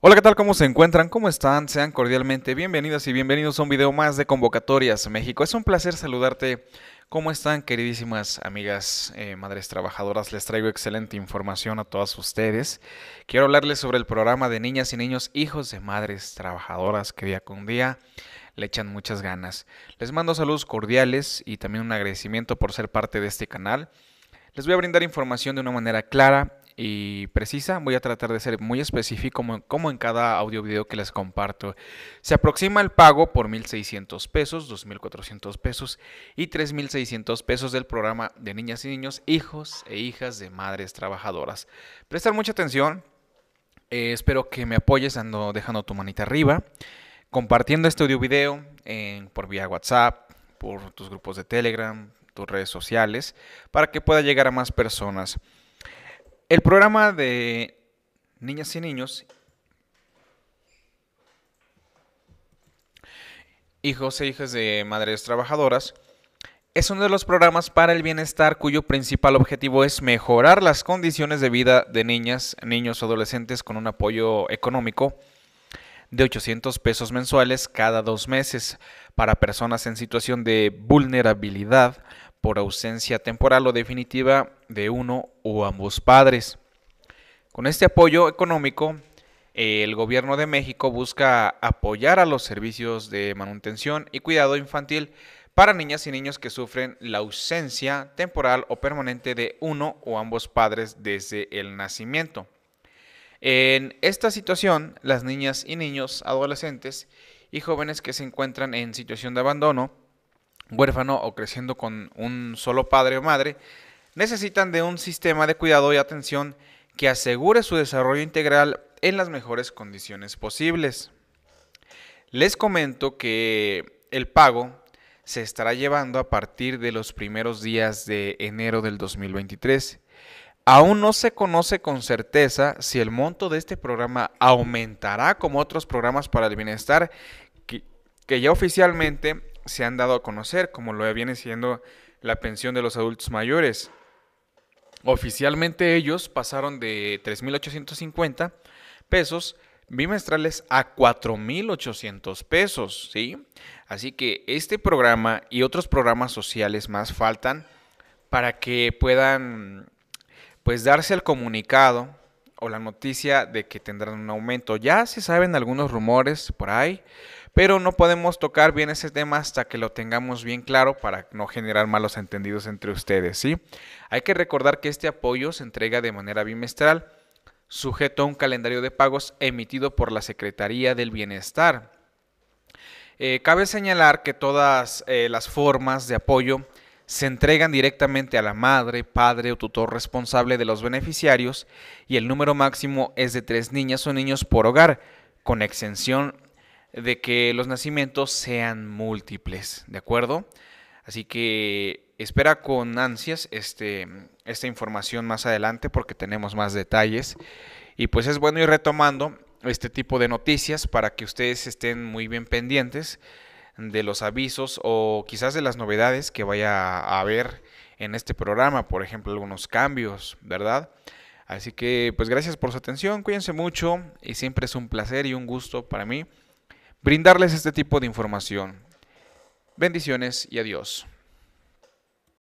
Hola, ¿qué tal? ¿Cómo se encuentran? ¿Cómo están? Sean cordialmente bienvenidas y bienvenidos a un video más de Convocatorias México. Es un placer saludarte. ¿Cómo están, queridísimas amigas, eh, madres trabajadoras? Les traigo excelente información a todas ustedes. Quiero hablarles sobre el programa de niñas y niños hijos de madres trabajadoras que día con día le echan muchas ganas. Les mando saludos cordiales y también un agradecimiento por ser parte de este canal. Les voy a brindar información de una manera clara, y precisa. Voy a tratar de ser muy específico como, en cada audio video que les comparto. Se aproxima el pago por 1.600 pesos, 2.400 pesos y 3.600 pesos del programa de niñas y niños, hijos e hijas de madres trabajadoras. Prestar mucha atención. Eh, espero que me apoyes ando dejando tu manita arriba, compartiendo este audio video por vía WhatsApp, por tus grupos de Telegram, tus redes sociales, para que pueda llegar a más personas. El programa de Niñas y Niños Hijos e Hijas de Madres Trabajadoras es uno de los programas para el bienestar cuyo principal objetivo es mejorar las condiciones de vida de niñas, niños, o adolescentes con un apoyo económico de 800 pesos mensuales cada dos meses para personas en situación de vulnerabilidad por ausencia temporal o definitiva de uno o ambos padres. Con este apoyo económico, eh, el gobierno de México busca apoyar a los servicios de manutención y cuidado infantil para niñas y niños que sufren la ausencia temporal o permanente de uno o ambos padres desde el nacimiento. En esta situación, las niñas y niños, adolescentes y jóvenes que se encuentran en situación de abandono huérfano o creciendo con un solo padre o madre, necesitan de un sistema de cuidado y atención que asegure su desarrollo integral en las mejores condiciones posibles. Les comento que el pago se estará llevando a partir de los primeros días de enero del 2023. Aún no se conoce con certeza si el monto de este programa aumentará como otros programas para el bienestar que, que ya oficialmente se han dado a conocer, como lo viene siendo la pensión de los adultos mayores. Oficialmente ellos pasaron de 3.850 pesos bimestrales a 4.800 pesos, ¿sí? Así que este programa y otros programas sociales más faltan para que puedan pues darse el comunicado o la noticia de que tendrán un aumento. Ya se saben algunos rumores por ahí, pero no podemos tocar bien ese tema hasta que lo tengamos bien claro para no generar malos entendidos entre ustedes, ¿sí? Hay que recordar que este apoyo se entrega de manera bimestral, sujeto a un calendario de pagos emitido por la Secretaría del Bienestar. Eh, cabe señalar que todas eh, las formas de apoyo se entregan directamente a la madre, padre o tutor responsable de los beneficiarios y el número máximo es de tres niñas o niños por hogar, con exención de que los nacimientos sean múltiples, ¿de acuerdo? Así que espera con ansias este, esta información más adelante porque tenemos más detalles. Y pues es bueno ir retomando este tipo de noticias para que ustedes estén muy bien pendientes de los avisos o quizás de las novedades que vaya a haber en este programa, por ejemplo, algunos cambios, ¿verdad? Así que pues gracias por su atención, cuídense mucho y siempre es un placer y un gusto para mí brindarles este tipo de información. Bendiciones y adiós.